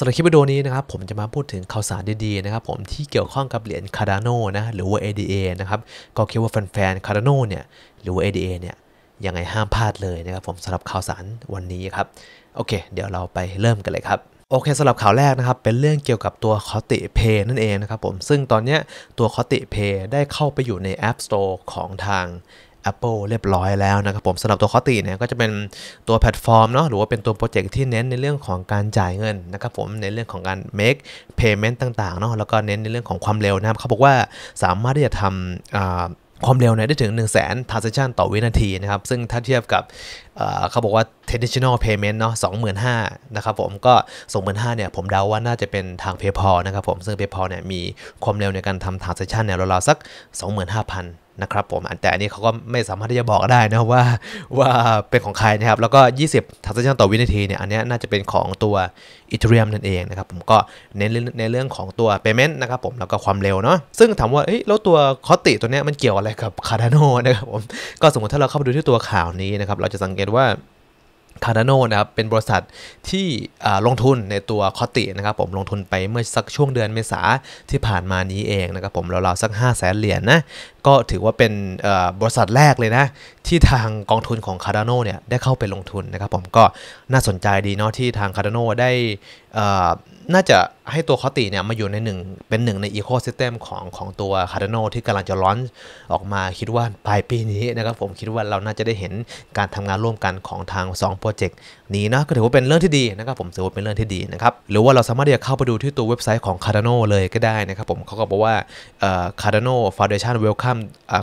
สำหรับคลิปวิดีโอนี้นะครับผมจะมาพูดถึงข่าวสารดีๆนะครับผมที่เกี่ยวข้องกับเหรียญคาร์ดานนะหรือว่า ADA นะครับก็คิดว่าแฟนๆคาร์ดานนเนี่ยหรือว่า ADA เนี่ยยังไงห้ามพลาดเลยนะครับผมสำหรับข่าวสารวันนี้ครับโอเค เดี๋ยวเราไปเริ่มกันเลยครับโอเคสำหรับข่าวแรกนะครับเป็นเรื่องเกี่ยวกับตัวคอติเพย์นั่นเองนะครับผมซึ่งตอนนี้ตัวคอติเพย์ได้เข้าไปอยู่ใน App Store ของทาง Apple เรียบร้อยแล้วนะครับผมสำหรับตัวคอตีเนี่ยก็จะเป็นตัวแพลตฟอร์มเนาะหรือว่าเป็นตัวโปรเจกต์ที่เน้นในเรื่องของการจ่ายเงินนะครับผมในเรื่องของการ make payment ต่างๆเนาะแล้วก็เน้นในเรื่องของความเร็วนะครับเขาบอกว่าสามารถที่จะทำความเร็วเนี่ยได้ถึง 1 0 0 0 0แสนทรานเซชันต่อวินาทีนะครับซึ่งถ้าเทียบกับเขาบอกว่า traditional payment เนาะ25,000นะครับผมก็25,000เนี่ยผมเดาว่าน่าจะเป็นทาง PayPal นะครับผมซึ่ง PayPal เนี่ยมีความเร็วในการทำทรานเซชันเนี่ยราวๆสัก 25,000นะครับผมแต่อันนี้เขาก็ไม่สามารถที่จะบอกได้นะว่าว่าเป็นของใครนะครับ แล้วก็ 20ทร a n s a c t i o ต่อวินาทีเนี่ยอันนี้น่าจะเป็นของตัวีเทเรียมนั่นเองนะครับผมก็เน้นในเรื่องของตัวเปเมนต์นะครับ ผมแล้วก็ความเร็วเนาะซึ่งถามว่าเอ้ยแล้วตัวคอติตัวเนี้ยมันเกี่ยวอะไรกับคาร์ดานอนะครับผมก็สมมติถ้าเราเข้าไปดูที่ตัวข่าวนี้นะครับ เราจะสังเกตว่าคาร์ดโนนะครับ เป็นบริษัทที่ลงทุนในตัวคอตินะครับ ผมลงทุนไปเมื่อสักช่วงเดือนเมษาที่ผ่านมานี้เองนะครับ ผมราวๆสัก5 0 0แสนเหรียญนนะก็ถือว่าเป็นบริษัทแรกเลยนะ ที่ทางกองทุนของคาร์ดานเนี่ยได้เข้าไปลงทุนนะครับผมก็น่าสนใจดีเนาะที่ทางคาร์ดานได้น่าจะให้ตัวคอตีเนี่ยมาอยู่ในหนึ่งเป็นหนึ่งในอีโคซิสเต็มของของตัวคาร์ดานที่กำลังจะร้อน ออกมาคิดว่า ปลายปีนี้นะครับผมคิดว่าเราน่าจะได้เห็นการทำงานร่วมกันของทาง2โปรเจกต์นี้นะก็ถือว่าเป็นเรื่องที่ดี นะครับผมถือว่าเป็นเรื่องที่ดีนะครับ หรือว่าเราสามารถที่จะเข้าไปดูที่ตัวเว็บไซต์ของ Cardano เลยก็ได้นะครับผมเขาก็บอกว่า Cardano Foundation welcome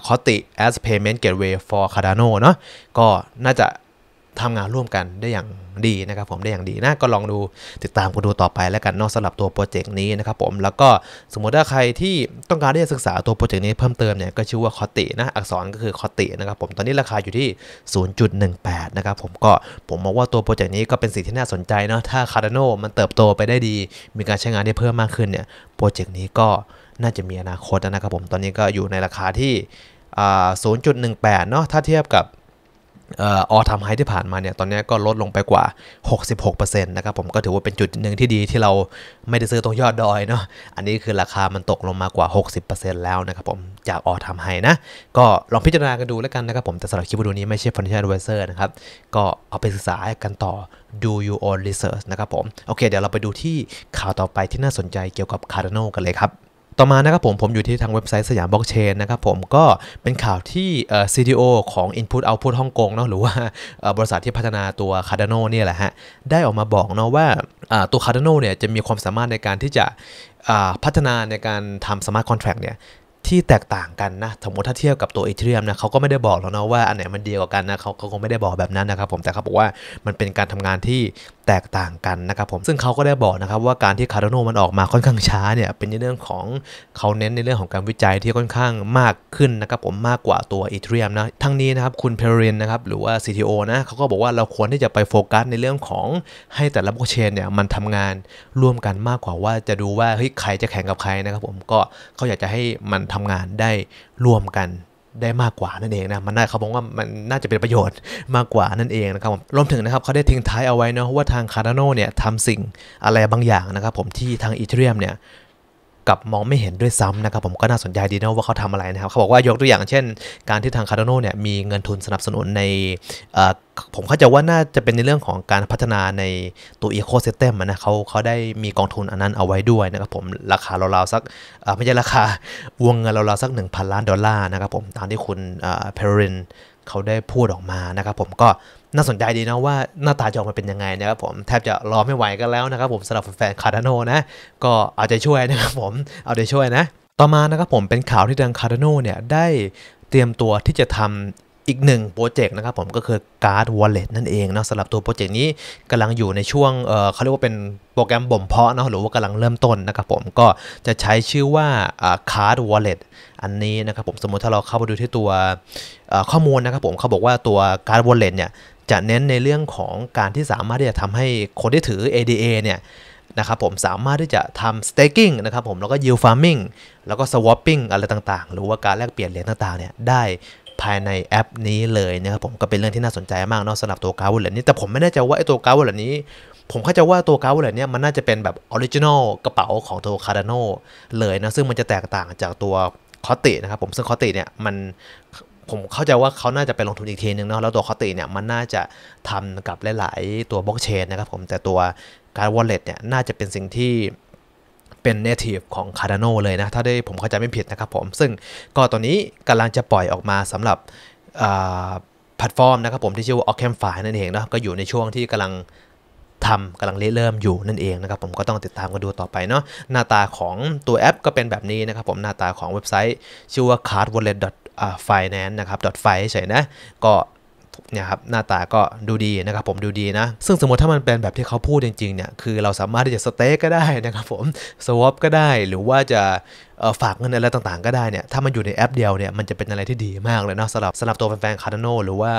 Cotti as payment gateway for Cardano เนาะก็น่าจะทำงานร่วมกันได้อย่างดีนะครับผมได้อย่างดีนะก็ลองดูติดตามกันดูต่อไปแล้วกันนอกสำหรับตัวโปรเจกต์นี้นะครับผมแล้วก็สมมติถ้าใครที่ต้องการที่จะศึกษาตัวโปรเจกต์นี้เพิ่มเติมเนี่ยก็ชื่อว่าคอตินะอักษรก็คือคอตินะครับผมตอนนี้ราคาอยู่ที่ 0.18 นะครับผมก็ผมมองว่าตัวโปรเจกต์นี้ก็เป็นสิ่งที่น่าสนใจเนาะถ้าคาร์ a n นมันเติบโตไปได้ดี มีการใช้งานได้เพิ่มมากขึ้นเนี่ยโปรเจกต์นี้ก็น่าจะมีอนาคตนะครับผมตอนนี้ก็อยู่ในราคาที่ 0.18 เนาะถ้าเทียบกับออทำไฮที่ผ่านมาเนี่ยตอนนี้ก็ลดลงไปกว่า 66%นะครับผมก็ถือว่าเป็นจุดหนึ่งที่ดีที่เราไม่ได้ซื้อตรงยอดดอยเนาะ อันนี้คือราคามันตกลงมากว่า 60%แล้วนะครับผมจากออทำไฮนะ ก็ลองพิจารณากันดูแล้วกันนะครับผมแต่สำหรับคลิปวิดีโอนี้ไม่ใช่ Financial Advisor นะครับ ก็เอาไปศึกษากันต่อ do your own research นะครับผมโอเค เดี๋ยวเราไปดูที่ข่าวต่อไปที่น่าสนใจเกี่ยวกับ Cardano กันเลยครับต่อมานะครับผมผมอยู่ที่ทางเว็บไซต์สยามบล็อกเชนนะครับผมก็เป็นข่าวที่ CDO ของ Input Output ฮ่องกงเนาะหรือว่าบริษัทที่พัฒนาตัว Cardano เนี่ยแหละฮะได้ออกมาบอกเนาะว่าตัว Cardano เนี่ยจะมีความสามารถในการที่จะพัฒนาในการทำสมาร์ทคอนแท็กเนี่ยที่แตกต่างกันนะ สมมติถ้าเทียบกับตัวอีเทเรียมนะเขาก็ไม่ได้บอกแล้วนะว่า อันไหนมันดีกว่ากันนะเขาก็คงไม่ได้บอกแบบนั้นนะครับผม แต่เขาบอกว่ามันเป็นการทำงานที่แตกต่างกันนะครับผม ซึ่งเขาก็ได้บอกนะครับว่าการที่คาร์โนมันออกมาค่อนข้างช้าเนี่ย เป็นในเรื่องของเขาเน้นในเรื่องของการวิจัยที่ค่อนข้างมากขึ้นนะครับผม มากกว่าตัวอีเทเรียมนะ ทั้งนี้นะครับคุณเพรินนะครับ หรือว่า CTO นะเขาก็บอกว่าเราควรที่จะไปโฟกัสในเรื่องของให้แต่ละบล็อกเชนเนี่ย มันทำงานร่วมกันมากกว่าว่าจะดูว่าเฮ้ยใครจะแข่งกับใครนะครับผมก็เขาอยากจะให้มันททำงานได้ร่วมกันได้มากกว่านั่นเองนะมันน่าเขาบอกว่ามันน่าจะเป็นประโยชน์มากกว่านั่นเองนะครับผมรวมถึงนะครับเขาได้ทิ้งท้ายเอาไว้นะว่าทางคาร์โนเนี่ยทำสิ่งอะไรบางอย่างนะครับผมที่ทางอิตาเลียมเนี่ยกับมองไม่เห็นด้วยซ้ำนะครับผมก็น่าสนใจดีนะว่าเขาทำอะไรนะครับเขาบอกว่ายกตัวอย่างเช่น การที่ทางคาร์โนเนี่ยมีเงินทุนสนับสนุนในผมเข้าใจว่าน่าจะเป็นในเรื่องของการพัฒนาในตัวอีโคเซสเต็มนะเขาเขาได้มีกองทุนอันนั้นเอาไว้ด้วยนะครับผมราคาราวๆสักไม่ใช่ราคาวงเงินราวๆสัก1,000 ล้านดอลลาร์นะครับผมตามที่คุณเพรินเขาได้พูดออกมานะครับผมก็น่าสนใจดีนะว่าหน้าตาจอมันเป็นยังไงนะครับผมแทบจะรอไม่ไหวกันแล้วนะครับผมสำหรับแฟนคาร์ดโนนะก็เอาใจช่วยนะครับผมเอาใจช่วยนะ ต่อมานะครับผมเป็นข่าวที่ทางคาร์ดานโนเนี่ยได้เตรียมตัวที่จะทำอีกหนึ่งโปรเจกต์นะครับผมก็คือการ์ดวอลเล็ตนั่นเองนะสำหรับตัวโปรเจกต์นี้กำลังอยู่ในช่วงเเขาเรียกว่าเป็นโปรแกรมบ่มเพาะเนาะ หรือว่ากำลังเริ่มต้นนะครับผมก็จะใช้ชื่อว่าการ์ดวอลเล็ตอันนี้นะครับผมสมมติถ้าเราเข้าไปดูที่ตัวข้อมูลนะครับผมเขาบอกว่าตัวการ์ดวอลเล็ตเนี่ยจะเน้นในเรื่องของการที่สามารถที่จะทำให้คนที่ถือ ADA เนี่ยนะครับผมสามารถที่จะทำ staking นะครับผมแล้วก็ yield farming แล้วก็ swapping อะไรต่างๆ หรือว่าการแลกเปลี่ยนเหรียญต่างๆ เนี่ยได้ภายในแอปนี้เลยนะครับผมก็เป็นเรื่องที่น่าสนใจมากเนาะสำหรับตัวการ์ดวอลเล็ตนี้แต่ผมไม่แน่ใจว่าไอ้ตัวการ์ดวอลเล็ตนี้ผมเข้าใจว่าตัวการ์ดวอลเล็ตนี้มันน่าจะเป็นแบบออริจินอลกระเป๋าของตัวคาร์ดานเลยนะซึ่งมันจะแตกต่างจากตัวคอตินะครับผมซึ่งคอติเนี่ยมันผมเข้าใจว่าเขาน่าจะไปลงทุนอีกทีนึงเนาะแล้วตัวคอติเนี่ยมันน่าจะทำกับหลาย ๆ ตัวบล็อกเชนนะครับผมแต่ตัวการวอลเล็ตเนี่ยน่าจะเป็นสิ่งที่เป็นเนทีฟของ Cardano เลยนะ ถ้าได้ผมเข้าใจไม่ผิดนะครับผมซึ่งก็ตอนนี้กำลังจะปล่อยออกมาสำหรับแพลตฟอร์มนะครับผมที่ชื่อว่า o c a m f i นั่นเองนะก็อยู่ในช่วงที่กำลังทำกำลังเริ่มอยู่นั่นเองนะครับผมก็ต้องติดตามกันดูต่อไปเนาะหน้าตาของตัวแอปก็เป็นแบบนี้นะครับผมหน้าตาของเว็บไซต์ ชื่อว่า cardwallet finance นะครับ .fi เฉยนะ ก็เนี่ยครับหน้าตาก็ดูดีนะครับผมดูดีนะ ซึ่งสมมติถ้ามันเป็นแบบที่เขาพูดจริงๆเนี่ย คือเราสามารถที่จะสเต็กก็ได้นะครับผม สวอปก็ได้หรือว่าจะฝากเงินอะไรต่างๆก็ได้เนี่ย ถ้ามันอยู่ในแอปเดียวเนี่ย มันจะเป็นอะไรที่ดีมากเลยเนาะสำหรับสำหรับตัวแฟนๆคาร์โนหรือว่า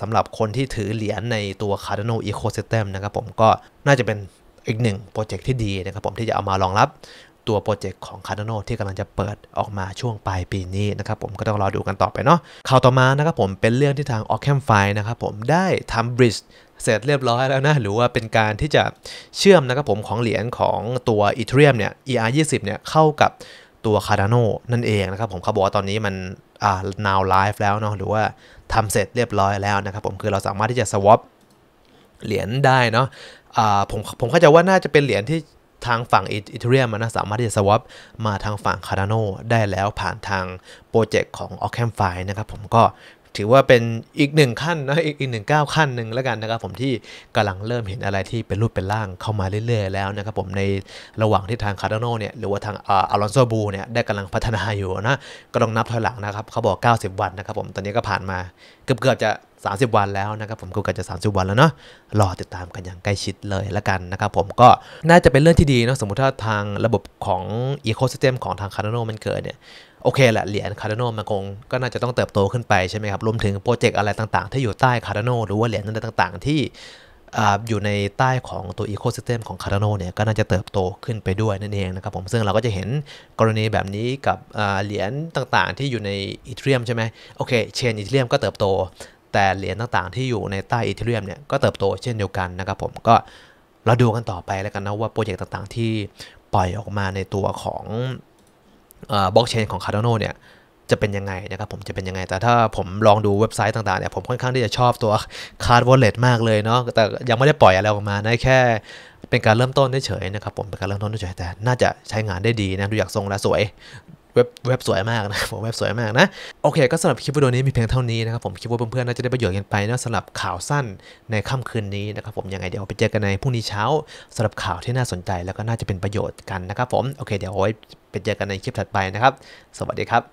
สำหรับคนที่ถือเหรียญในตัวคาร์โนอีโคซิสเต็มนะครับผม ก็น่าจะเป็นอีกหนึ่งโปรเจกต์ที่ดีนะครับผมที่จะเอามารองรับตัวโปรเจกต์ของ Cardano ที่กำลังจะเปิดออกมาช่วงปลายปีนี้นะครับ ผมก็ต้องรอดูกันต่อไปเนาะข่าวต่อมานะครับผมเป็นเรื่องที่ทาง o c แ a m f i นะครับผมได้ทำ bridge เสร็จเรียบร้อยแล้วนะหรือว่าเป็นการที่จะเชื่อมนะครับผมของเหรียญของตัว e t h e r e u มเนี่ย ER20 เนี่ยเข้ากับตัว Cardano นั่นเองนะครับผมเขาบอกว่าตอนนี้มันอ่า now live แล้วเนาะหรือว่าทำเสร็จเรียบร้อยแล้วนะครับผมคือเราสามารถที่จะ swap เหรียญได้เนาะผมผมเข้าใจว่าน่าจะเป็นเหรียญที่ทางฝั่งอีเทเรียมนสามารถที่จะสวอปมาทางฝั่งคาร์ดานโนได้แล้วผ่านทางโปรเจกต์ของออคแคมไฟนะครับผมก็ถือว่าเป็นอีกหนึ่งขั้นนะอีกหนึ่งก้าวขั้นหนึ่งแล้วกันนะครับผมที่กำลังเริ่มเห็นอะไรที่เป็นรูปเป็นร่างเข้ามาเรื่อย ๆแล้วนะครับผมในระหว่างที่ทางคาร์โนเนี่ยหรือว่าทางอาลอนโซบูเนี่ยได้กำลังพัฒนาอยู่นะก็ต้องนับถอยหลังนะครับเขาบอก 90 วันนะครับ ผมตอนนี้ก็ผ่านมาเกือบๆจะ30 วันแล้วนะครับผมก็กันจะ 30 วันแล้วเนาะรอติดตามกันอย่างใกล้ชิดเลยละกันนะครับผมก็น่าจะเป็นเรื่องที่ดีเนาะสมมติถ้าทางระบบของอีโคิสเต็มของทางคาร์โนมันเกิดเนี่ยโอเคแหละเหรียญคาร์โนมันคงก็น่าจะต้องเติบโตขึ้นไปใช่ไหมครับรวมถึงโปรเจกต์อะไรต่าง ๆที่อยู่ใต้คาร์โน หรือว่าเหรียญต่างๆ ที่อยู่ในใต้ของตัวอีโคสิสเต็มของคาร์โนเนี่ยก็น่าจะเติบโตขึ้นไปด้วยนั่นเองนะครับผมซึ่งเราก็จะเห็นกรณีแบบนี้กับเหรียญต่างๆที่อยู่ในอีเทเรียมใช่ไหมโอเคเชนอีเทียมก็เติบโแต่เหรียญต่างๆที่อยู่ในใต้อีเทเรียมเนี่ยก็เติบโตเช่นเดียวกันนะครับผมก็เราดูกันต่อไปแล้วกันนะว่าโปรเจกต์ต่างๆ ที่ปล่อยออกมาในตัวของบล็อกเชนของ Cardano เนี่ยจะเป็นยังไงนะครับผมจะเป็นยังไง แต่ถ้าผมลองดูเว็บไซต์ต่างๆเนี่ยผมค่อนข้างที่จะชอบตัว Card Wallet มากเลยเนาะแต่ยังไม่ได้ปล่อยอะไรออกมานะแค่เป็นการเริ่มต้นเฉยๆนะครับผมเป็นการเริ่มต้นเฉยๆแต่น่าจะใช้งานได้ดีนะดูอยากทรงและสวยเว็บเว็บสวยมากนะผมเว็บสวยมากนะโอเคก็สำหรับคลิปวิดีโอนี้มีเพียงเท่านี้นะครับผมคิดว่าเพื่อนๆน่าจะได้ประโยชน์กันไปนะสำหรับข่าวสั้นในค่ำคืนนี้นะครับผมยังไงเดี๋ยวไปเจอกันในพรุ่งนี้เช้าสำหรับข่าวที่น่าสนใจ แล้วก็น่าจะเป็นประโยชน์กันนะครับ ผมโอเคเดี๋ยวไว้ไปเจอกันในคลิปถัดไปนะครับสวัสดีครับ